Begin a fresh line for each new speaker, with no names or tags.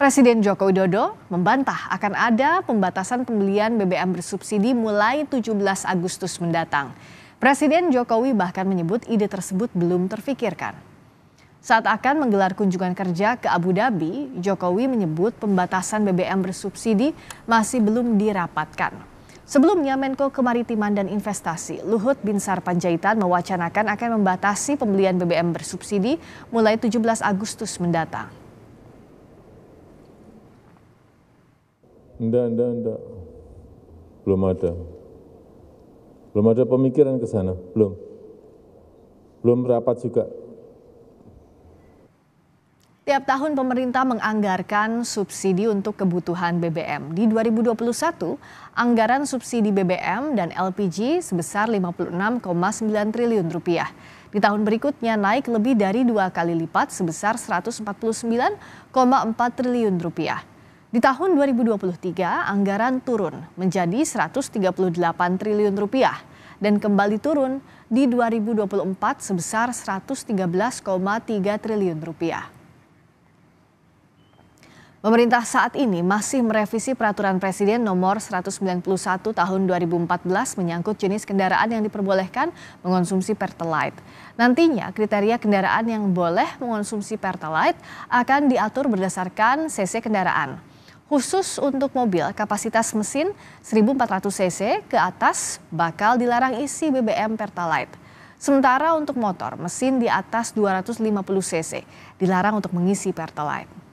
Presiden Joko Widodo membantah akan ada pembatasan pembelian BBM bersubsidi mulai 17 Agustus mendatang. Presiden Jokowi bahkan menyebut ide tersebut belum terfikirkan. Saat akan menggelar kunjungan kerja ke Abu Dhabi, Jokowi menyebut pembatasan BBM bersubsidi masih belum dirapatkan. Sebelumnya Menko Kemaritiman dan Investasi Luhut Binsar Panjaitan mewacanakan akan membatasi pembelian BBM bersubsidi mulai 17 Agustus mendatang.
Enggak, enggak, enggak. Belum ada. Belum ada pemikiran ke sana, belum. Belum rapat juga.
Tiap tahun pemerintah menganggarkan subsidi untuk kebutuhan BBM. Di 2021, anggaran subsidi BBM dan LPG sebesar 56,9 triliun rupiah. Di tahun berikutnya naik lebih dari dua kali lipat sebesar 149,4 triliun rupiah. Di tahun 2023, anggaran turun menjadi 138 triliun rupiah dan kembali turun di 2024 sebesar 113,3 triliun rupiah. Pemerintah saat ini masih merevisi peraturan Presiden nomor 191 tahun 2014 menyangkut jenis kendaraan yang diperbolehkan mengonsumsi Pertalite. Nantinya kriteria kendaraan yang boleh mengonsumsi Pertalite akan diatur berdasarkan CC kendaraan. Khusus untuk mobil kapasitas mesin 1.400 cc ke atas bakal dilarang isi BBM Pertalite. Sementara untuk motor mesin di atas 250 cc dilarang untuk mengisi Pertalite.